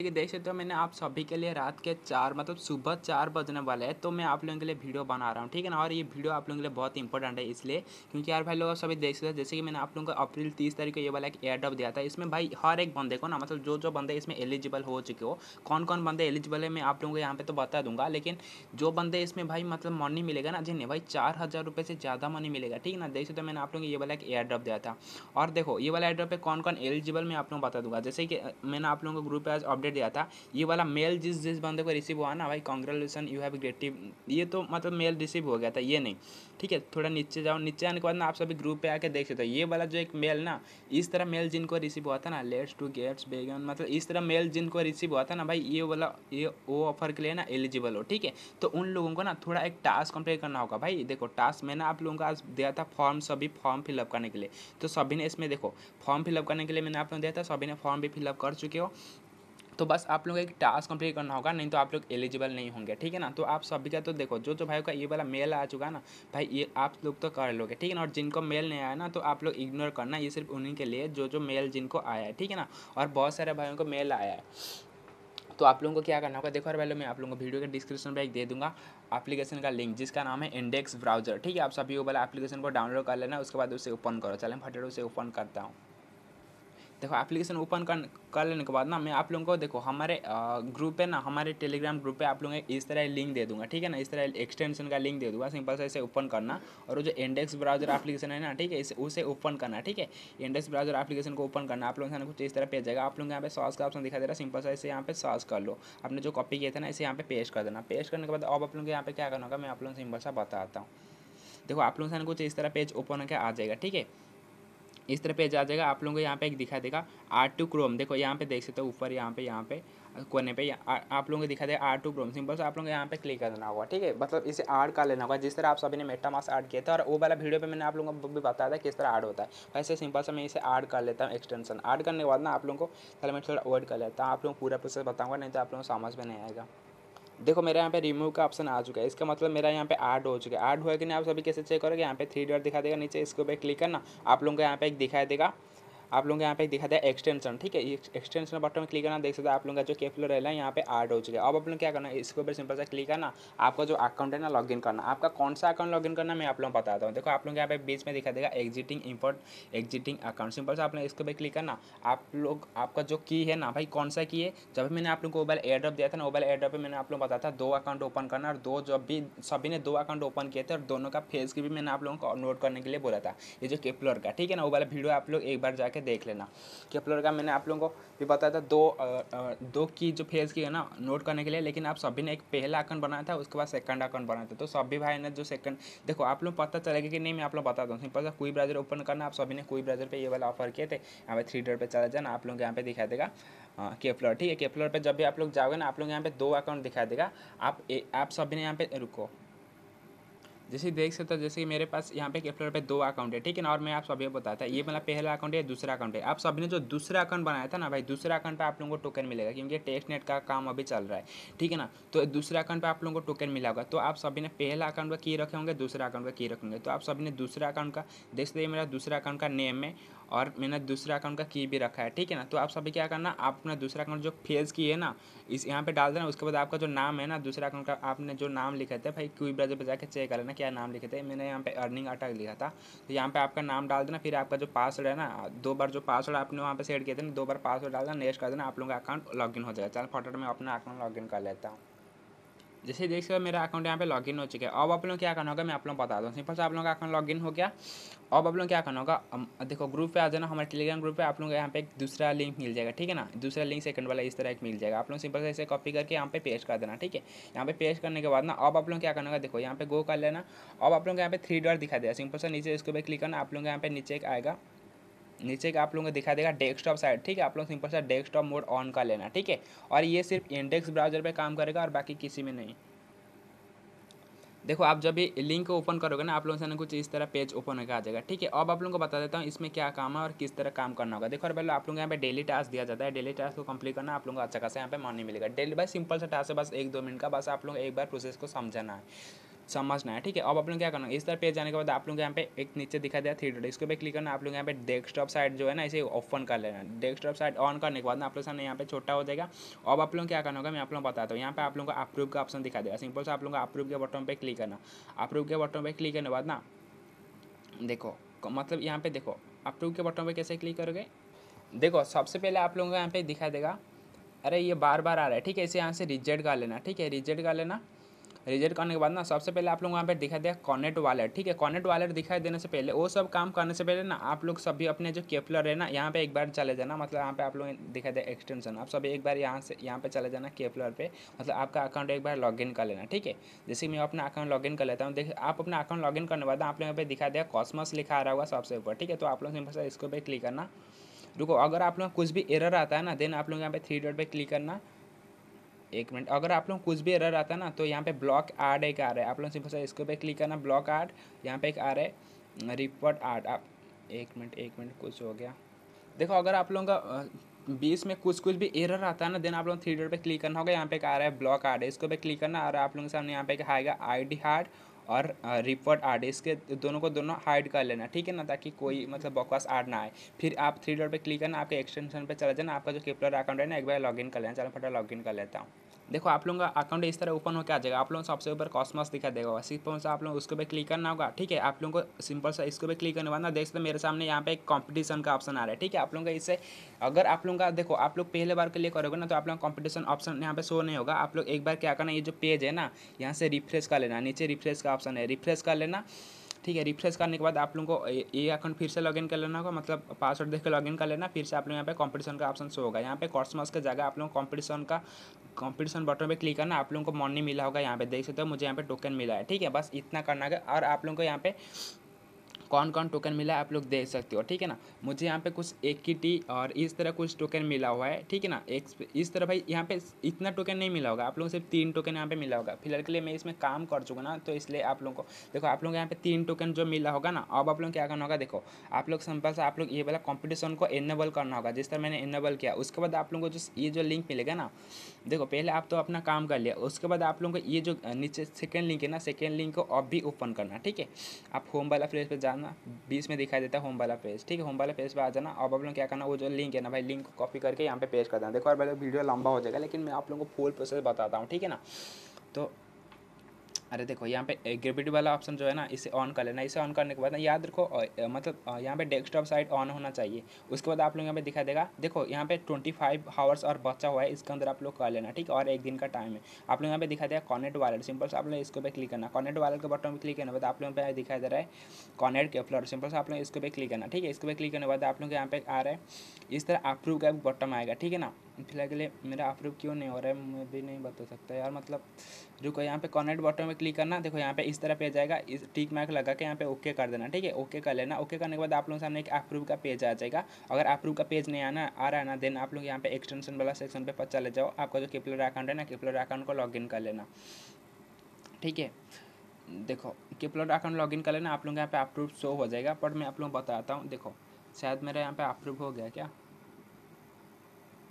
देखिए देख सकते हो मैंने आप सभी के लिए रात के चार मतलब सुबह चार बजने वाले हैं तो मैं आप लोगों के लिए वीडियो बना रहा हूँ ठीक है ना और ये वीडियो आप लोगों के लिए बहुत इंपॉर्टेंट है इसलिए क्योंकि यार भाई लोग सभी देख सकते हैं जैसे कि मैंने आप लोगों को अप्रैल तीस तारीख को ये वाला एक एयरड्रॉप दिया था इसमें भाई हर एक बंदे को ना मतलब जो जो बंदे इसमें एलिजिबल हो चुके हो कौन कौन बंदे एलिजिबल है मैं आप लोगों को यहाँ पर तो बता दूंगा लेकिन जो बंदे इसमें भाई मतलब मनी मिलेगा ना जिन्हें भाई चार हज़ार रुपये से ज़्यादा मनी मिलेगा ठीक है ना देख सकते हो मैंने आप लोगों को ये वाला एक एयरड्रॉप दिया था और देखो ये वाला एयरड्रॉप पर कौन कौन एलिजिबल मैं आप लोगों को बता दूंगा जैसे कि मैंने आप लोगों को ग्रुप आज अपडेट अपडेट दिया था ये वाला मेल जिस जिस बंदे को रिसीव हुआ ना भाई कॉन्ग्रेचुलेसन यू हैव ग्रेटिव ये तो मतलब मेल रिसीव हो गया था ये नहीं ठीक है थोड़ा नीचे जाओ नीचे आने के बाद ना आप सभी ग्रुप पे आके देख सकते हो ये वाला जो एक मेल ना इस तरह मेल जिनको रिसीव हुआ था ना लेट्स टू गेट्स बेगन मतलब इस तरह मेल जिनको रिसीव हुआ था ना भाई ये वाला ये वो ऑफर के लिए ना एलिजिबल हो ठीक है तो उन लोगों को ना थोड़ा एक टास्क कंप्लीट करना होगा भाई देखो टास्क मैंने आप लोगों को आज दिया था फॉर्म सभी फॉर्म फिलअप करने के लिए तो सभी ने इसमें देखो फॉर्म फिलअप करने के लिए मैंने आप लोगों दिया था सभी ने फॉर्म भी फिलअप कर चुके हो तो बस आप लोग एक टास्क कंप्लीट करना होगा नहीं तो आप लोग एलिजिबल नहीं होंगे ठीक है ना तो आप सभी का तो देखो जो जो भाई का ये वाला मेल आ चुका ना भाई ये आप लोग तो कर लोगे ठीक है ना और जिनको मेल नहीं आया ना तो आप लोग इग्नोर करना ये सिर्फ उन्हीं के लिए जो जो मेल जिनको आया है ठीक है ना और बहुत सारे भाइयों को मेल आया है तो आप लोगों को क्या करना होगा देखो और पहले मैं आप लोगों को वीडियो के डिस्क्रिप्शन पर एक दे दूंगा एप्लीकेशन का लिंक जिसका नाम है इंडेक्स ब्राउजर ठीक है आप सभी वो वाला एप्लीकेशन को डाउनलोड कर लेना उसके बाद उसे ओपन करो चलें फटेट उसे ओपन करता हूँ देखो एप्लीकेशन ओपन कर कर लेने के बाद ना मैं आप लोगों को देखो हमारे ग्रुप है ना हमारे टेलीग्राम ग्रुप पे आप लोगों को इस तरह लिंक दे दूंगा ठीक है ना इस तरह एक्सटेंशन का लिंक दे दूंगा सिंपल से इसे ओपन करना और वो जो इंडेक्स ब्राउजर एप्लीकेशन है ना ठीक है इसे उसे ओपन करना ठीक है इंडेक्स ब्राउजर एप्लीकेशन को ओपन करना आप लोगों से कुछ इस तरह पेज जाएगा आप लोग यहाँ पे सॉस का ऑप्शन दिखा दे रहा है सिंपल से इसे यहाँ पे सॉस कर लो आपने जो कॉपी किया था ना इसे यहाँ पे पेस्ट कर देना पेस्ट करने के बाद अब आप लोगों को यहाँ पे क्या करना होगा मैं आप लोगों को सिंपल सा बताता हूँ देखो आप लोगों से कुछ इस तरह पेज ओपन होकर आ जाएगा ठीक है इस तरह पेज आ जाएगा आप लोगों को यहाँ पे एक दिखा देगा आर टू क्रोम देखो यहाँ पे देख सकते हो ऊपर यहाँ पे यहाँ पे कोने पे आप लोगों को दिखा देगा आर टू क्रोम सिंपल से आप लोगों को यहाँ पे क्लिक कर देना होगा ठीक है मतलब इसे आर्ड कर लेना होगा जिस तरह आप सभी ने मेटा मास आर्ड किया था और वो वाला वीडियो पे मैंने आप लोगों को भी बताया था किस तरह आर्ड होता है वैसे सिंपल से मैं इसे आर्ड कर लेता हूँ एक्सटेंशन आर्ड करने के बाद ना आप लोगों को चलो मैं थोड़ा अवॉइड कर लेता हूँ आप लोगों को पूरा प्रोसेस बताऊँगा नहीं तो आप लोगों को समझ में नहीं आएगा देखो मेरे यहाँ पे रिमूव का ऑप्शन आ चुका है इसका मतलब मेरा यहाँ पे ऐड हो चुका है ऐड हुआ कि नहीं आप सभी कैसे चेक करोगे यहाँ पे थ्री डॉट दिखा देगा नीचे इसके ऊपर क्लिक करना आप लोगों को यहाँ पे एक दिखाई देगा आप लोग यहाँ पे दिखा दिया एक्सटेंशन ठीक है एक्सटेंशन बटन में क्लिक करना देख सकते आप लोगों का जो केफ है रहेगा यहाँ पे ऐड हो चुका है अब आप लोग क्या करना है इसके ऊपर सिंपल से क्लिक करना आपका जो अकाउंट है ना इन करना आपका कौन सा अकाउंट लॉगिन करना मैं आप लोगों को बताता हूँ देखो आप लोग यहाँ पे बीच में दिखा देगा existing import existing account simple से आप लोग इसके ऊपर क्लिक करना आप लोग आपका जो की है ना भाई कौन सा की है जब मैंने आप लोग को मोबाइल एयर दिया था ना मोबाइल एड्रॉप पर मैंने आप लोग बताया था दो अकाउंट ओपन करना और दो जब भी सभी ने दो अकाउंट ओपन किए थे और दोनों का फेस की भी मैंने आप लोगों को नोट करने के लिए बोला था ये जो केपलर का ठीक है ना वो वाला वीडियो आप लोग एक बार जाकर जाके देख लेना कि आप लोगों का मैंने आप लोगों को भी बताया था दो आ, आ, दो की जो फेज की है ना नोट करने के लिए लेकिन आप सभी ने एक पहला अकाउंट बनाया था उसके बाद सेकंड अकाउंट बनाया था तो सभी भाई ने जो सेकंड देखो आप लोग पता चलेगा कि नहीं मैं आप लोग बताता हूँ सा कोई ब्राउजर ओपन करना आप सभी ने कोई ब्राउजर पर ये वाला ऑफर किए थे यहाँ पर थ्री डर पर चला जाना आप लोग यहाँ पर दिखाई देगा केपलर ठीक है केपलर पर जब भी आप लोग जाओगे ना आप लोग यहाँ पे दो अकाउंट दिखाई देगा आप आप सभी ने यहाँ पे रुको जैसे देख सकते हो जैसे कि मेरे पास यहाँ पे केपलर पे दो अकाउंट है ठीक है ना और मैं आप सभी को बताता ये मतलब पहला अकाउंट है दूसरा अकाउंट है आप सभी ने जो दूसरा अकाउंट बनाया था ना भाई दूसरा अकाउंट पे आप लोगों को टोकन मिलेगा क्योंकि टेस्ट नेट का काम अभी चल रहा है ठीक है ना तो दूसरा अकाउंट पर आप लोगों को टोकन मिला होगा तो आप सभी ने पहला अकाउंट का की रखे होंगे दूसरा अकाउंट का की रखेंगे तो आप सभी ने दूसरा अकाउंट का देख सकते मेरा दूसरा अकाउंट का नेम है और मैंने दूसरे अकाउंट का की भी रखा है ठीक है ना तो आप सभी क्या करना आपने दूसरा अकाउंट जो फेज की है ना इस यहाँ पे डाल देना उसके बाद आपका जो नाम है ना दूसरा अकाउंट का आपने जो नाम लिखे थे भाई क्यू ब्राउजर पर जाकर चेक कर लेना क्या नाम लिखे थे मैंने यहाँ पे अर्निंग अटक लिखा था तो यहाँ पे आपका नाम डाल देना फिर आपका जो पासवर्ड है ना दो बार जो पासवर्ड आपने वहाँ पर सेट किया था दो बार पासवर्ड डाल देना नेक्स्ट कर देना आप लोगों का अकाउंट लॉगिन हो जाएगा चलो फटाफट में अपना अकाउंट इन कर लेता हूँ जैसे देख सकते हो मेरा अकाउंट यहाँ पे लॉगिन हो चुका है अब आप लोग क्या करना होगा मैं आप लोग बता दूँ सिंपल से आप लोगों का अकाउंट लॉगिन हो गया अब आप लोग क्या करना होगा देखो ग्रुप पे आ जाना हमारे टेलीग्राम ग्रुप पे आप लोग यहाँ पे एक दूसरा लिंक मिल जाएगा ठीक है ना दूसरा लिंक सेकंड वाला इस तरह एक मिल जाएगा आप लोग सिंपल से इसे कॉपी करके यहाँ पे पेस्ट कर देना ठीक है यहाँ पे पेस्ट करने के बाद ना अब आप लोग क्या करना होगा देखो यहाँ पे गो कर लेना अब आप लोग यहाँ पे थ्री डॉट दिखा देगा सिंपल से नीचे इसको पे क्लिक करना आप लोग यहाँ पे नीचे एक आएगा नीचे का आप लोगों को दिखा देगा डेस्कटॉप साइड ठीक है आप लोग सिंपल सा डेस्कटॉप मोड ऑन कर लेना ठीक है और ये सिर्फ इंडेक्स ब्राउजर पे काम करेगा और बाकी किसी में नहीं देखो आप जब भी लिंक को ओपन करोगे ना आप लोगों से कुछ इस तरह पेज ओपन होकर आ जाएगा ठीक है अब आप लोगों को बता देता हूँ इसमें क्या काम है और किस तरह काम करना होगा देखो पहले आप लोगों को यहाँ पे डेली टास्क दिया जाता है डेली टास्क को कंप्लीट करना आप लोगों को अच्छा खासा यहाँ पे मनी मिलेगा डेली बस सिंपल सा टास्क है बस एक दो मिनट का बस आप लोग एक बार प्रोसेस को समझाना है समझना है ठीक है अब आप लोग क्या करना इस तरह पेज जाने के बाद आप लोग यहाँ पे एक नीचे दिखा दिया थ्री डॉट इसके पे क्लिक करना आप लोग यहाँ पे डेस्कटॉप साइट जो है ना इसे ओपन कर लेना डेस्कटॉप साइट ऑन करने के बाद ना आप लोग सामने यहाँ पे छोटा हो जाएगा अब आप लोग क्या करना होगा मैं आप लोग बताता हूँ यहाँ पे आप लोग को अप्रूव का ऑप्शन दिखा देगा सिंपल से आप लोग अप्रूव के बटन पर क्लिक करना अप्रूव के बटन पर क्लिक करने के बाद ना देखो मतलब यहाँ पे देखो अप्रूव के बटन पर कैसे क्लिक करोगे देखो सबसे पहले आप लोगों को यहाँ पे दिखा देगा अरे ये बार बार आ रहा है ठीक है इसे यहाँ से रिजेक्ट कर लेना ठीक है रिजेक्ट कर लेना रिजेक्ट करने के बाद ना सबसे पहले आप लोग वहाँ पर दिखाई दिया कॉनेट वालेट ठीक है कॉनेट वालेट दिखाई देने से पहले वो सब काम करने से पहले ना आप लोग सभी अपने जो केपलर है ना यहाँ पे एक बार चले जाना मतलब यहाँ पे आप लोग दिखाई दे एक्सटेंशन आप सभी एक बार यहाँ से यहाँ पे चले जाना केपलर पे मतलब आपका अकाउंट एक बार लॉग कर लेना ठीक है जैसे मैं अपना अकाउंट लॉग कर लेता हूँ देखिए आप अपना अकाउंट लॉग करने बाद आप लोग यहाँ पे दिखा दिया कॉस्मस लिखा आ रहा होगा सबसे ऊपर ठीक है तो आप लोग सिंपल इसको पे क्लिक करना रुको अगर आप लोग कुछ भी एरर आता है ना देन आप लोग यहाँ पे थ्री डॉट पे क्लिक करना एक मिनट अगर आप लोग कुछ भी एरर आता है ना तो यहाँ पे ब्लॉक आर्ट एक आ रहा है आप लोग सिंपल सा इसके पे क्लिक करना ब्लॉक आर्ट यहाँ पे एक आ रहा है रिपोर्ट आर्ट आप एक मिनट एक मिनट कुछ हो गया देखो अगर आप लोगों का बीस में कुछ कुछ भी एरर आता है ना देन आप लोग थ्री डॉट क्लिक करना होगा यहाँ पे एक आ रहा है ब्लॉक आर्ट इसके इसको पे क्लिक करना और आप लोगों के सामने यहाँ पे एक आएगा आई डी हार्ड और रिपोर्ट आर्टिस्ट के दोनों को दोनों हाइड कर लेना ठीक है ना ताकि कोई मतलब बकवास आर्ड ना आए फिर आप थ्री डॉट पर क्लिक करना आपके एक्सटेंशन पर चला जाना आपका जो केपलर अकाउंट है ना एक बार लॉगिन कर लेना चलो फटा लॉगिन कर लेता हूँ देखो आप लोगों का अकाउंट इस तरह ओपन होकर आ जाएगा आप लोगों को सबसे ऊपर कॉस्मस दिखा देगा सिंपल से आप लोग उसके भी क्लिक करना होगा ठीक है आप लोगों को सिंपल सा इसको भी क्लिक करने वाला देख सकते मेरे सामने यहाँ पे एक कॉम्पिटिशन का ऑप्शन आ रहा है ठीक है आप लोगों का इससे अगर आप लोगों का देखो आप लोग पहले बार के लिए करोगे ना तो आप लोग कॉम्पिटिशन ऑप्शन यहाँ पे शो नहीं होगा आप लोग एक बार क्या करना ये जो पेज है ना यहाँ से रिफ्रेश कर लेना नीचे रिफ्रेश का ऑप्शन है रिफ्रेश कर लेना ठीक है रिफ्रेश करने के बाद आप लोगों को ये अकाउंट फिर से लॉगिन कर लेना होगा मतलब पासवर्ड देख के लॉगिन कर लेना फिर से आप लोग यहाँ पे कंपटीशन का ऑप्शन शो होगा यहाँ पे कॉस्मस का जगह आप लोग कंपटीशन का कंपटीशन बटन पे क्लिक करना आप लोगों को मॉर्निंग मिला होगा यहाँ पे देख सकते हो मुझे यहाँ पे टोकन मिला है ठीक है बस इतना करना है और आप लोगों को यहाँ पे कौन कौन टोकन मिला है आप लोग देख सकते हो ठीक है ना मुझे यहाँ पे कुछ एक की टी और इस तरह कुछ टोकन मिला हुआ है ठीक है ना एक इस तरह भाई यहाँ पे इतना टोकन नहीं मिला होगा आप लोगों को सिर्फ तीन टोकन यहाँ पे मिला होगा फिलहाल के लिए मैं इसमें काम कर चुका ना तो इसलिए आप लोगों को देखो आप लोगों को यहाँ पे तीन टोकन जो मिला होगा ना अब आप लोग क्या करना होगा देखो आप लोग सिंपल से आप लोग ये वाला कॉम्पिटिशन को इनेबल करना होगा जिस तरह मैंने इनेबल किया उसके बाद आप लोगों को जो ये जो लिंक मिलेगा ना देखो पहले आप तो अपना काम कर लिया उसके बाद आप लोगों को ये जो नीचे सेकेंड लिंक है ना सेकेंड लिंक को अब भी ओपन करना ठीक है आप होम वाला फ्लेस पर जाना जाना बीस में दिखाई देता है होम वाला पेज ठीक है होम वाला पेज पे आ जाना अब आप लोग क्या करना वो जो लिंक है ना भाई लिंक को कॉपी करके यहाँ पे पेज कर देना देखो और वीडियो लंबा हो जाएगा लेकिन मैं आप लोगों को फुल प्रोसेस बताता हूँ ठीक है ना तो अरे देखो यहाँ पे ग्रेविटी वाला ऑप्शन जो है ना इसे ऑन कर लेना इसे ऑन करने के बाद ना याद रखो मतलब यहाँ पे डेस्कटॉप साइट ऑन होना चाहिए उसके बाद आप लोग यहाँ पे दिखाई देगा देखो यहाँ पे ट्वेंटी फाइव हावर्स और बचा हुआ है इसके अंदर आप लोग कर लेना ठीक है और एक दिन का टाइम है आप लोग यहाँ पे दिखा देगा कॉनेट वालेट सिंपल से आप लोग इसको पे क्लिक करना कॉनेट वालेट के बटन पर क्लिक करने बाद आप लोगों पर दिखाई दे रहा है कॉनेट केफलर सिंपल से आप लोग इसको पे क्लिक करना ठीक है इसको पे क्लिक करने के बाद आप लोग यहाँ पे आ रहा है इस तरह अप्रूव का बटन आएगा ठीक है ना फिलहाल के लिए मेरा अप्रूव क्यों नहीं हो रहा है मैं भी नहीं बता सकता यार मतलब रुको यहाँ पे कॉनेक्ट बटन में क्लिक करना देखो यहाँ पे इस तरह पेज आएगा इस टिक मार्क लगा के यहाँ पे ओके कर देना ठीक है ओके कर लेना ओके करने के बाद आप लोगों के सामने एक अप्रूव का पेज आ जाएगा अगर अप्रूव का पेज नहीं आना आ रहा है ना देन आप लोग यहाँ पे एक्सटेंशन वाला सेक्शन पर चले जाओ आपका जो किपलर अकाउंट है ना किपलर अकाउंट को लॉग कर लेना ठीक है देखो किपलर अकाउंट लॉग कर लेना आप लोग यहाँ पे अप्रूव शो हो जाएगा बट मैं आप लोग बताता हूँ देखो शायद मेरा यहाँ पे अप्रूव हो गया क्या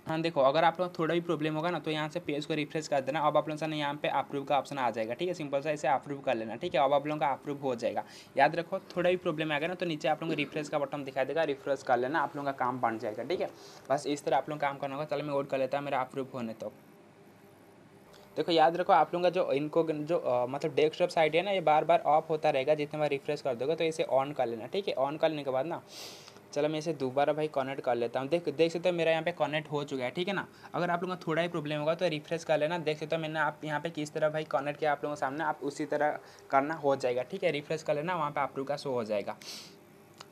हाँ देखो अगर आप लोग थोड़ा भी प्रॉब्लम होगा ना तो यहाँ से पेज को रिफ्रेश कर देना अब आप लोगों से यहाँ पे अप्रूव का ऑप्शन आ जाएगा ठीक है सिंपल सा इसे अप्रूव कर लेना ठीक है अब आप लोगों का अप्रूव हो जाएगा याद रखो थोड़ा भी प्रॉब्लम आएगा ना तो नीचे आप लोगों को रिफ्रेश का बटन दिखाई देगा रिफ्रेश कर लेना आप लोगों का काम बन जाएगा ठीक है बस इस तरह आप लोग काम करना होगा चलो मैं वोट कर लेता हूँ मेरा अप्रूव होने तक तो। देखो याद रखो आप लोगों का जो इनको जो आ, मतलब डेस्कटॉप साइड है ना ये बार बार ऑफ होता रहेगा जितने बार रिफ्रेश कर दोगे तो इसे ऑन कर लेना ठीक है ऑन करने के बाद ना चलो मैं इसे दोबारा भाई कॉनेक्ट कर लेता हूँ देख देख सकते हो मेरा यहाँ पे कॉनेक्ट हो चुका है ठीक है ना अगर आप लोगों का थोड़ा ही प्रॉब्लम होगा तो रिफ्रेश कर लेना देख सकते हो मैंने आप यहाँ पे किस तरह भाई कॉनेक्ट किया आप लोगों के सामने आप उसी तरह करना हो जाएगा ठीक है रिफ्रेश कर लेना वहाँ पर आप लोग का शो हो जाएगा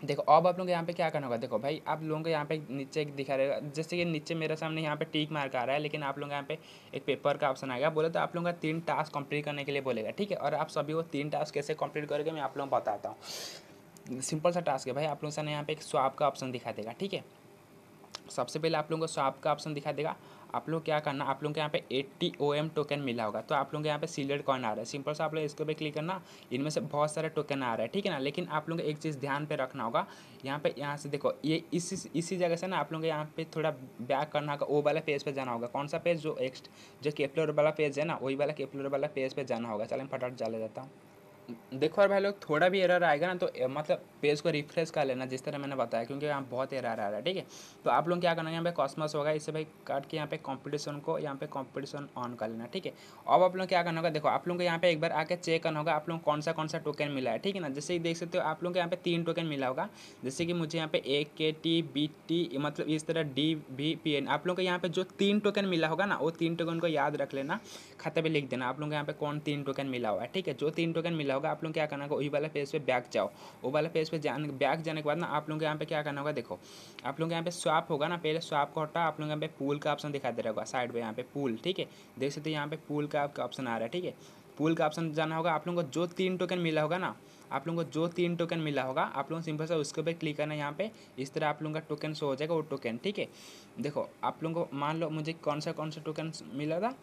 देखो अब आप लोग यहाँ पे क्या करना होगा देखो भाई आप लोगों को यहाँ पे नीचे दिखा रहेगा जैसे कि नीचे मेरे सामने यहाँ पे टीक मार्क आ रहा है लेकिन आप लोग यहाँ पे एक पेपर का ऑप्शन आएगा बोले तो आप लोगों का तीन टास्क कंप्लीट करने के लिए बोलेगा ठीक है और आप सभी वो तीन टास्क कैसे कंप्लीट करोगे मैं आप लोगों को बताता हूँ सिंपल सा टास्क है भाई आप लोगों से ना यहाँ पे एक स्वाप का ऑप्शन दिखा देगा ठीक है सबसे पहले आप लोगों को स्वाप का ऑप्शन दिखा देगा आप लोग क्या करना आप लोगों के यहाँ पे एट्टी ओ एम टोकन मिला होगा तो आप लोगों के यहाँ पे सीलेड कॉइन आ रहा है सिंपल सा आप लोग इसको पे क्लिक करना इनमें से बहुत सारे टोकन आ रहा है ठीक है ना लेकिन आप लोगों को एक चीज़ ध्यान पे रखना होगा यहाँ पे यहाँ से देखो ये इसी इसी जगह से ना आप लोगों को यहाँ पे थोड़ा बैक करना होगा वो वाला पेज पर पे जाना होगा कौन सा पेज जो एक्स्ट जो केपलोर वाला पेज है ना वही वाला केपलोर वाला पेज पर पे जाना होगा चल फटाफट चले जाता हूँ देखो और भाई लोग थोड़ा भी एरर आएगा ना तो मतलब पेज को रिफ्रेश कर लेना जिस तरह मैंने बताया क्योंकि यहाँ बहुत एरर आ रहा है ठीक है तो आप लोग क्या करना यहाँ पे कॉस्मस होगा इसे भाई काट के यहाँ पे कंपटीशन को यहाँ पे कंपटीशन ऑन कर लेना ठीक है अब आप लोग क्या करना होगा देखो आप लोगों को यहाँ पे एक बार आके चेक करना होगा आप लोग कौन सा कौन सा टोकन मिला है ठीक है ना जैसे कि देख सकते हो आप लोग को यहाँ पे तीन टोकन मिला होगा जैसे कि मुझे यहाँ पे ए के टी बी टी मतलब इस तरह डी बी पी एन आप लोग को यहाँ पे जो तीन टोकन मिला होगा ना वो तीन टोकन को याद रख लेना खाते पर लिख देना आप लोग को यहाँ पे कौन तीन टोकन मिला हुआ है ठीक है जो तीन टोकन मिला होगा आप लोग क्या करना होगा वही वाला पेज पे बैक जाओ वो वाला पेज पे जाने बैक जाने के बाद ना आप लोग यहाँ पे क्या करना होगा देखो आप लोग यहाँ पे स्वाप होगा ना पहले स्वाप को हटा आप लोग यहाँ पे पूल का ऑप्शन दिखा दे रहा होगा साइड पर यहाँ पे पूल ठीक है देख सकते यहाँ पे पूल का आपका ऑप्शन आ रहा है ठीक है पूल का ऑप्शन जाना होगा आप लोगों को जो तीन टोकन मिला होगा ना आप लोगों को जो तीन टोकन मिला होगा आप लोगों सिंपल सा उसके ऊपर क्लिक करना है यहाँ पे इस तरह आप लोगों का टोकन शो हो जाएगा वो टोकन ठीक है देखो आप लोगों को मान लो मुझे कौन सा कौन सा टोकन मिला था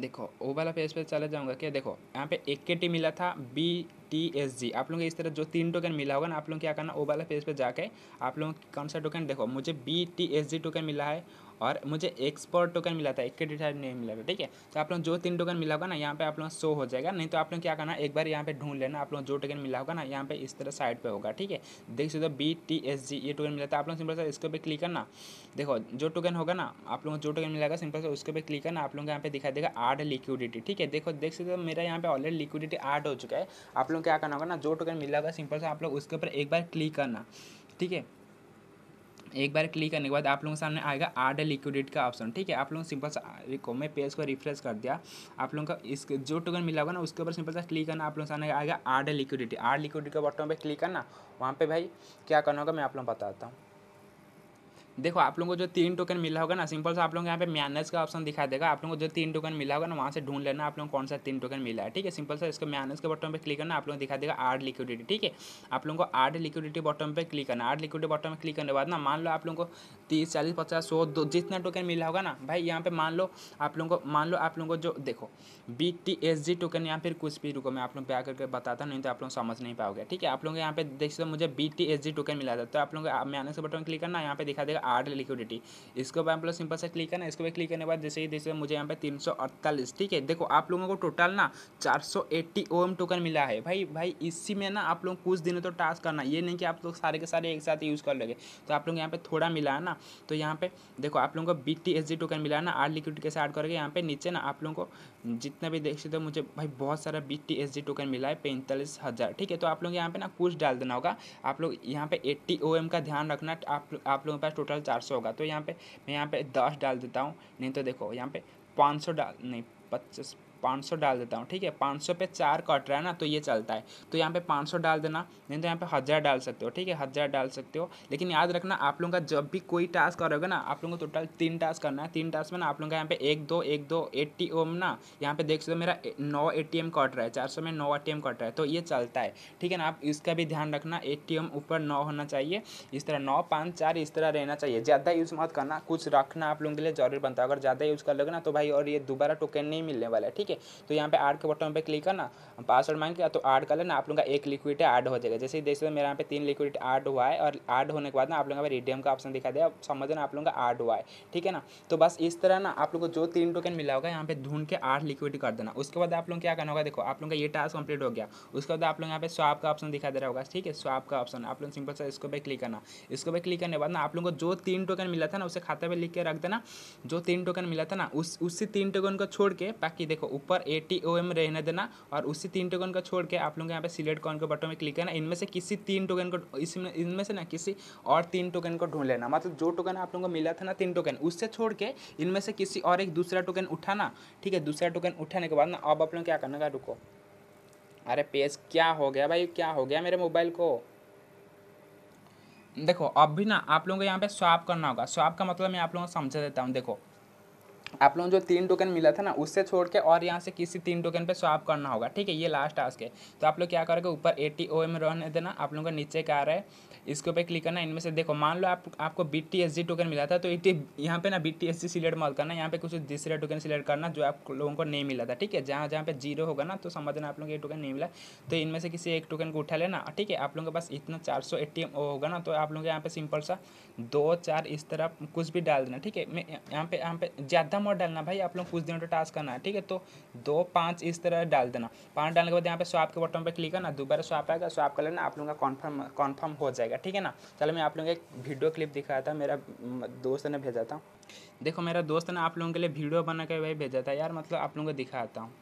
देखो ओ वाला पेज पे चले जाऊंगा क्या देखो यहाँ पे एक के टी मिला था बी टी एस जी आप लोगों को इस तरह जो तीन टोकन मिला होगा ना आप लोग क्या करना ओ वाला पेज पे जाके आप लोगों कौन सा टोकन देखो मुझे B T S G token मिला है और मुझे एक्सपर्ट टोकन मिला था एक क्रेडिट कार्ड नहीं मिला था ठीक है तो आप लोग जो तीन टोकन मिला होगा ना यहाँ पे आप लोग शो हो जाएगा नहीं तो आप लोग क्या करना एक बार यहाँ पे ढूंढ लेना आप लोग जो टोकन मिला होगा ना यहाँ पे इस तरह साइड पे होगा ठीक है देख सकते हो बी टी एस जी ये टोकन मिला था आप लोग सिंपल से इसके पे क्लिक करना देखो जो टोकन होगा ना आप लोगों को जो टोकन मिलेगा सिंपल से उसके पे क्लिक करना आप लोग यहाँ पे दिखा देगा आठ लिक्विडिटी ठीक है देखो देख सकते हो मेरा यहाँ पे ऑलरेडी लिक्विडिटी आठ हो चुका है आप लोग क्या करना होगा ना जो टोकन मिला होगा सिंपल से आप लोग उसके ऊपर एक बार क्लिक करना ठीक है एक बार क्लिक करने के बाद आप लोगों के सामने आएगा आर्ड लिक्विडिट का ऑप्शन ठीक है आप लोग सिंपल सा देखो मैं पेज को रिफ्रेश कर दिया आप लोगों का इस जो टोकन मिला होगा ना उसके ऊपर सिंपल सा क्लिक करना आप लोगों के सामने आएगा आर्ड लिक्विडिटी आर्ड लिक्विडिटी का बटन पर क्लिक करना वहाँ पर भाई क्या करना होगा मैं आप लोग बताता हूँ देखो आप लोगों को जो तीन टोकन मिला होगा ना सिंपल सा आप लोग यहाँ पे मैनेज का ऑप्शन दिखा देगा आप लोगों को जो तीन टोकन मिला होगा ना वहाँ से ढूंढ लेना आप लोगों को कौन सा तीन टोकन मिला है ठीक है सिंपल से इसको मैनेज के बटन पर क्लिक करना आप लोगों को दिखा देगा आर्ड लिक्विडिटी ठीक है आप लोगों को आर्ड लिक्विडिटी बटन पर क्लिक करना आर्ड लिक्विडिटी बटन पर क्लिक करने के बाद ना मान लो आप लोगों को तीस चालीस पचास सौ दो जितना टोकन मिला होगा ना भाई यहाँ पे मान लो आप लोगों को मान लो आप लोगों को जो देखो B T S G token यहाँ फिर कुछ भी रुको मैं आप लोग पे करके बताता नहीं तो आप लोग समझ नहीं पाओगे ठीक है आप लोगों को यहाँ पे देख सकते हो मुझे B T S G token मिला था तो आप लोग मैनेज के बटन क्लिक करना यहाँ पे दिखा देगा आठ लिक्विडिटी इसको मैं हम सिंपल से क्लिक करना इसको भी क्लिक करने के बाद जैसे ही जैसे मुझे यहाँ पे तीन ठीक है देखो आप लोगों को टोटल ना चार सौ टोकन मिला है भाई भाई इसी में ना आप लोग कुछ दिनों तो टास्क करना ये नहीं कि आप लोग सारे के सारे एक साथ यूज़ कर लोगे तो आप लोग यहाँ पे थोड़ा मिला है ना तो यहाँ पे देखो आप लोगों को B T S G token मिला है ना आठ लिक्विडिटी के साथ करके यहाँ पे नीचे ना आप लोगों को जितना भी देख सकते हो मुझे भाई बहुत सारा B T S G token मिला है पैंतालीस हज़ार ठीक है तो आप लोग यहाँ पे ना कुछ डाल देना होगा आप लोग यहाँ पे एट्टी ओ एम का ध्यान रखना आप आप लोगों के पास टोटल चार सौ होगा तो यहाँ पे मैं यहाँ पे दस डाल देता हूँ नहीं तो देखो यहाँ पे पाँच सौ डाल नहीं पच्चीस पाँच सौ डाल देता हूँ ठीक है पाँच सौ पे चार कट रहा है ना तो ये चलता है तो यहाँ पे पाँच सौ डाल देना नहीं तो यहाँ पे हज़ार डाल सकते हो ठीक है हज़ार डाल सकते हो लेकिन याद रखना आप लोगों का जब भी कोई टास्क करोगे ना आप लोगों को टोटल तीन टास्क करना है तीन टास्क में ना आप लोगों का यहाँ पे एक दो एक दो एट्टी ओम ना यहाँ पे देख सकते हो मेरा नौ ए टी एम कट रहा है चार सौ में नौ ए टी एम कट रहा है तो ये चलता है ठीक है ना आप इसका भी ध्यान रखना ए टी एम ऊपर नौ होना चाहिए इस तरह नौ पाँच चार इस तरह रहना चाहिए ज़्यादा यूज़ मत करना कुछ रखना आप लोगों के लिए ज़रूर बनता है अगर ज़्यादा यूज़ कर लोगे ना तो भाई और ये दोबारा टोकन नहीं मिलने वाला है ठीक है है तो यहाँ पे आर्ट के बटन पे क्लिक करना पासवर्ड मांग के तो आर्ट कर लेना आप लोगों का एक लिक्विड ऐड हो जाएगा जैसे देख सकते मेरे यहाँ पे तीन लिक्विड ऐड हुआ है और ऐड होने के बाद ना आप लोगों का रिडियम का ऑप्शन दिखा दिया समझ ना आप लोगों का ऐड हुआ है ठीक है ना तो बस इस तरह ना आप लोग को जो तीन टोकन मिला होगा यहाँ पे ढूंढ के आठ लिक्विड कर देना उसके बाद आप लोग क्या करना होगा देखो आप लोगों का ये टास्क कंप्लीट हो गया उसके बाद आप लोग यहाँ पे स्वाप का ऑप्शन दिखा दे रहा होगा ठीक है स्वाप का ऑप्शन आप लोग सिंपल सा इसको पे क्लिक करना इसको पे क्लिक करने बाद ना आप लोगों को जो तीन टोकन मिला था ना उसे खाते पे लिख के रख देना जो तीन टोकन मिला था ना उस उससे तीन टोकन को छोड़ के बाकी देखो ऊपर ए टी ओ एम रहने देना और उसी तीन टोकन को छोड़ के आप लोग यहाँ पे सिलेक्ट कॉन के बटन में क्लिक करना इनमें से किसी तीन टोकन को इसमें इनमें से ना किसी और तीन टोकन को ढूंढ लेना मतलब जो टोकन आप लोगों को मिला था ना तीन टोकन उससे छोड़ के इनमें से किसी और एक दूसरा टोकन उठाना ठीक है दूसरा टोकन उठाने के बाद ना अब आप लोग क्या करना का रुको अरे पेज क्या हो गया भाई क्या हो गया मेरे मोबाइल को देखो अब भी ना आप लोगों को यहाँ पे स्वाप करना होगा स्वाप का मतलब मैं आप लोगों को समझा देता हूँ देखो आप लोगों जो तीन टोकन मिला था ना उससे छोड़ के और यहाँ से किसी तीन टोकन पे स्वाप करना होगा ठीक है ये लास्ट टास्क है तो आप लोग क्या करोगे ऊपर ए टी ओ एम रहने देना आप लोगों का नीचे का आ रहा है इसके ऊपर क्लिक करना इनमें से देखो मान लो आप आपको B T S G token मिला था तो ये यहाँ पे ना B T S G select मत करना यहाँ पे कुछ दूसरे टोकन सिलेक्ट करना जो आप लोगों को नहीं मिला था ठीक है जहाँ जहाँ पे जीरो होगा ना तो समझना आप लोगों को ये टोकन नहीं मिला तो इनमें से किसी एक टोकन को उठा लेना ठीक है आप लोगों के पास इतना चार सौ ए टी एम होगा ना तो आप लोगों के यहाँ पे सिंपल सा दो चार इस तरह कुछ भी डाल देना ठीक है मैं यहाँ पे यहाँ पे ज़्यादा मत डालना भाई आप लोग कुछ दिनों तो टास्क करना है ठीक है तो दो पाँच इस तरह डाल देना पाँच डालने के बाद यहाँ पे स्वाप के बटन पर क्लिक करना दोबारा स्वाप आएगा स्वाप कर लेना आप लोगों का कॉन्फर्म कॉन्फर्म हो जाएगा ठीक है ना चलो मैं आप लोगों को एक वीडियो क्लिप दिखाया था मेरा दोस्त ने भेजा था देखो मेरा दोस्त ने आप लोगों के लिए वीडियो बना के भाई भेजा था यार मतलब आप लोगों को दिखाता हूँ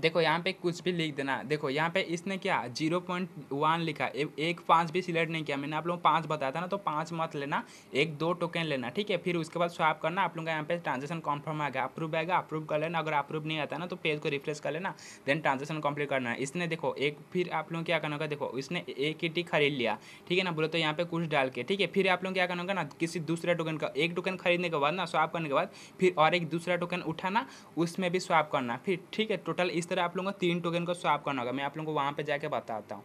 देखो यहाँ पे कुछ भी लिख देना देखो यहाँ पे इसने क्या जीरो पॉइंट वन लिखा ए, एक पाँच भी सिलेक्ट नहीं किया मैंने आप लोगों को पाँच बताया था ना तो पाँच मत लेना एक दो टोकन लेना ठीक है फिर उसके बाद स्वाप करना आप लोगों का यहाँ पे ट्रांजेक्शन कन्फर्म आएगा अप्रूव आएगा अप्रूव कर लेना अगर अप्रूव नहीं आता ना तो पेज को रिफ्रेश कर लेना देन ट्रांजेक्शन कम्प्लीट करना है इसने देखो एक फिर आप लोग क्या करना होगा देखो इसने एक ही टी खरीद लिया ठीक है ना बोले तो यहाँ पे कुछ डाल के ठीक है फिर आप लोग क्या करना होगा ना किसी दूसरे टोकन का एक टोकन खरीदने के बाद ना स्वाप करने के बाद फिर और एक दूसरा टोकन उठाना उसमें भी स्वाप करना फिर ठीक है टोटल इस इस तरह आप लोगों को तीन टोकन का स्वैप करना होगा मैं आप लोगों को वहाँ पर जाकर बताता हूँ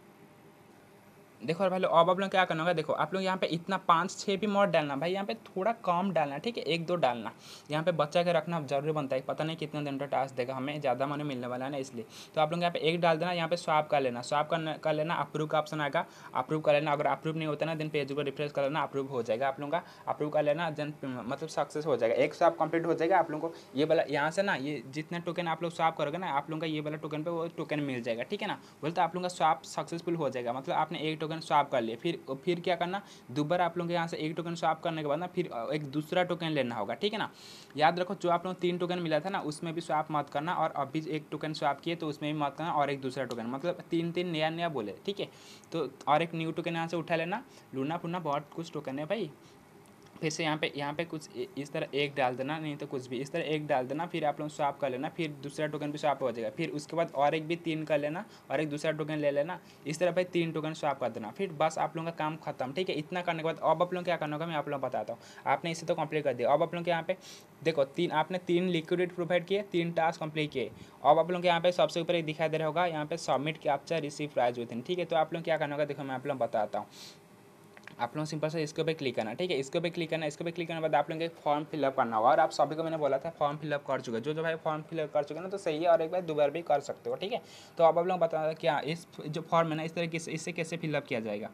देखो भाई लोग अब आप लोग क्या करना होगा देखो आप लोग यहाँ पे इतना पाँच छः भी मोड डालना भाई यहाँ पे थोड़ा कम डालना ठीक है एक दो डालना यहाँ पे बच्चा के रखना जरूरी बनता है पता नहीं कितने दिन का टास्क देगा हमें ज़्यादा मनी मिलने वाला है ना इसलिए तो आप लोग यहाँ पे एक डाल देना यहाँ पे स्वाप कर लेना स्वाप कर लेना अप्रूव का ऑप्शन आएगा अप्रूव कर लेना अगर अप्रूव नहीं होता ना देन पेज को रिफ्रेश कर लेना अप्रूव हो जाएगा आप लोग का अप्रूव कर लेना देन मतलब सक्सेस हो जाएगा एक स्वाप कंप्लीट हो जाएगा आप लोग को ये वाला यहाँ से ना ये जितने टोकन आप लोग स्वाप करोगे ना आप लोग का ये वाला टोकन पर वो टोकन मिल जाएगा ठीक है ना बोलते आप लोग का स्वाप सक्सेसफुल हो जाएगा मतलब आपने एक टोकन टोकन स्वाप कर लिए फिर फिर क्या करना दोबारा आप के यहाँ से एक टोकन स्वाप करने के बाद ना फिर एक दूसरा टोकन लेना होगा ठीक है ना याद रखो जो आप लोग तीन टोकन मिला था ना उसमें भी स्वाप मत करना और अभी एक टोकन स्वाप किए तो उसमें भी मत करना और एक दूसरा टोकन मतलब तीन तीन नया नया बोले ठीक है तो और एक न्यू टोकन यहाँ से उठा लेना लूना फूना बहुत कुछ टोकन है भाई फिर से यहाँ पे यहाँ पे कुछ इस तरह एक डाल देना नहीं तो कुछ भी इस तरह एक डाल देना फिर आप लोग स्वाप कर लेना फिर दूसरा टोकन भी स्वाप हो जाएगा फिर उसके बाद और एक भी तीन कर लेना और एक दूसरा टोकन ले लेना इस तरह भाई तीन टोकन स्वाप कर देना फिर बस आप लोगों का काम खत्म ठीक है इतना करने के बाद अब आप लोग क्या करना होगा मैं आप लोग बताता हूँ आपने इसे तो कंप्लीट कर दिया अब आप लोग यहाँ पे देखो तीन आपने तीन लिक्विड प्रोवाइड किए तीन टास्क कंप्लीट किए अब आप लोग यहाँ पे सबसे ऊपर एक दिखाई दे रहा होगा यहाँ पे submit captcha receive prize within ठीक है तो आप लोग क्या करना होगा देखो मैं आप लोग बताता हूँ आप लोगों सिंपल से इसके ऊपर क्लिक करना ठीक है इसके ऊपर क्लिक करना इसके ऊपर क्लिक करने के बाद आप लोगों को फॉर्म फिलअप करना होगा और आप सभी को मैंने बोला था फॉर्म फिलअप कर चुके जो जो भाई फॉर्म फिलअप कर चुके ना तो सही है और एक बार दोबारा भी कर सकते हो ठीक है तो अब आप लोग बता रहा क्या हाँ, इस जो फॉर्म है ना इस तरह इससे कैसे फिलअप किया जाएगा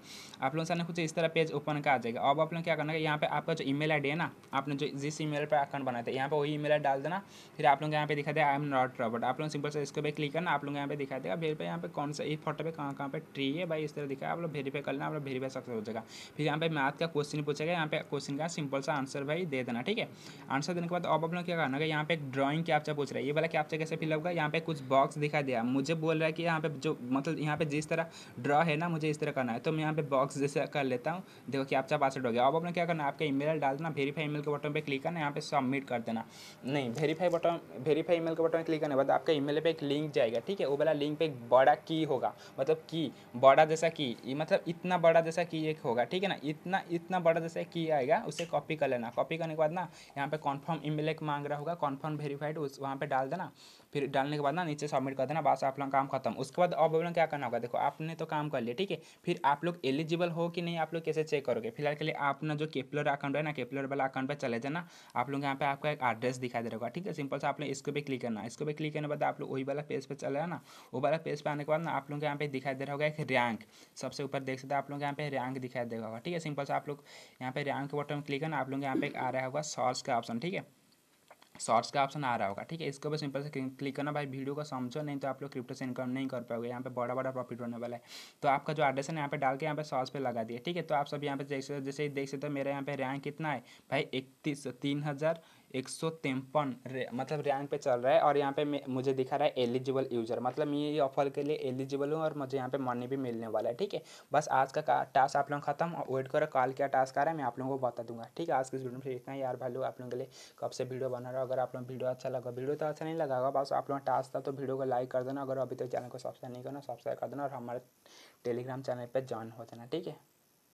आप लोगों सामने कुछ इस तरह पेज ओपन का आ जाएगा अब आप लोग क्या करना है यहाँ पे आपका जो ईमेल मेल है ना आपने जो जिस ई पर अकाउंट बनाया था यहाँ पर वही ई मेल डाल देना फिर आप लोग यहाँ पे दिखा दे आई एम नॉट रॉबर्ट आप लोग सिंपल से इसको पे क्लिक करना आप लोग यहाँ पे दिखा देगा फिर पे यहाँ पे कौन सा इस फोटो पे कहाँ कहाँ पे ट्री है भाई इस तरह दिखाया आप लोग वेरीफाई कर लेना आप लोग वेरीफाई सक्सेस हो जाएगा फिर यहाँ पे मैथ का क्वेश्चन पूछेगा यहाँ पे क्वेश्चन का सिंपल सा आंसर भाई दे देना ठीक है आंसर देने के बाद अब अपना क्या करना होगा यहाँ पे एक की कैप्चा पूछ रहा है ये वाला कैप्चा कैसे फिल होगा यहाँ पे कुछ बॉक्स दिखा दिया मुझे बोल रहा है कि यहाँ पे जो मतलब यहाँ पे जिस तरह ड्रॉ है ना मुझे इस तरह करना है तो मैं यहाँ पे बॉक्स जैसे कर लेता हूँ देखो कैप्चा पासवर्ड हो गया अब आपने क्या करना है आपका ईमेल डाल देना वेरीफाई ईमेल के बटन पर क्लिक करना यहाँ पे सबमिट कर देना नहीं वेरीफाई बटन वेरीफाई ईमेल के बटन पर क्लिक करने के बाद आपका ईमेल पर एक लिंक जाएगा ठीक है वो वाला लिंक पर एक बड़ा की होगा मतलब की बड़ा जैसा की मतलब इतना बड़ा जैसा की एक होगा ठीक ठीक है ना इतना इतना बड़ा जैसे की आएगा उसे कॉपी कर लेना कॉपी करने के बाद ना यहाँ पे कॉन्फर्म ईमेल मांग रहा होगा कॉन्फर्म वेरीफाइड उस वहाँ पे डाल देना फिर डालने के बाद ना नीचे सबमिट कर देना बस आप लोग काम खत्म उसके बाद अब लोग क्या करना होगा देखो आपने तो काम कर लिया ठीक है फिर आप लोग एलिजिबल हो कि नहीं आप लोग कैसे चेक करोगे फिलहाल के लिए अपना जो केपलर अकाउंट है ना केपलर वाला अकाउंट पर चले जाना आप लोग यहाँ पे आपका एक एड्रेस दिखाई दे रहा ठीक है सिंपल से आप लोग इसको भी क्लिक करना इसको भी क्लिक करने के बाद आप लोग वही वाला पेज पर चले जाना वो वाला पेज पर आने के बाद ना आप लोग यहाँ पे दिखाई दे रहा होगा एक रैंक सबसे ऊपर देख सकते हैं आप लोग यहाँ पे रैंक दिखाई देगा हुआ ठीक है सिंपल से आप लोग यहाँ पे रैम के बॉटम में क्लिक करना आप लोग यहाँ पे आ रहा होगा सॉर्स का ऑप्शन ठीक है शॉर्ट्स का ऑप्शन आ रहा होगा ठीक है इसको भी सिंपल से क्लिक करना भाई वीडियो को समझो नहीं तो आप लोग क्रिप्टो से इनकम नहीं कर पाओगे यहाँ पे बड़ा बड़ा प्रॉफिट होने वाला है तो आपका जो एड्रेस है यहाँ पे डाल के यहाँ पे शॉर्ट्स पे लगा दिया ठीक है तो आप सब यहाँ पे जैसे जैसे देख सकते हो मेरा यहाँ पे रैंक कितना है भाई इकतीस तीन हज़ार एक सौ तिरपन मतलब रैंक पे चल रहा है और यहाँ पे मुझे दिखा रहा है एलिजिबल यूज़र मतलब मैं ये ऑफर के लिए एलिजिबल हूँ और मुझे यहाँ पे मनी भी मिलने वाला है ठीक है बस आज का टास्क आप लोग खत्म और वेट करो कॉल क्या टास्क आ रहा है मैं आप लोगों को बता दूंगा ठीक है आज के वीडियो में इतना यार भाई आप लोगों के लिए कब से वीडियो बना रहा अगर आप लोग वीडियो अच्छा लगा वीडियो तो अच्छा नहीं लगा बस आप लोग टास्क था तो वीडियो को लाइक कर देना अगर अभी तक चैनल को सब्सक्राइब नहीं करना सब्सक्राइब कर देना और हमारे टेलीग्राम चैनल पर ज्वाइन हो जाना ठीक है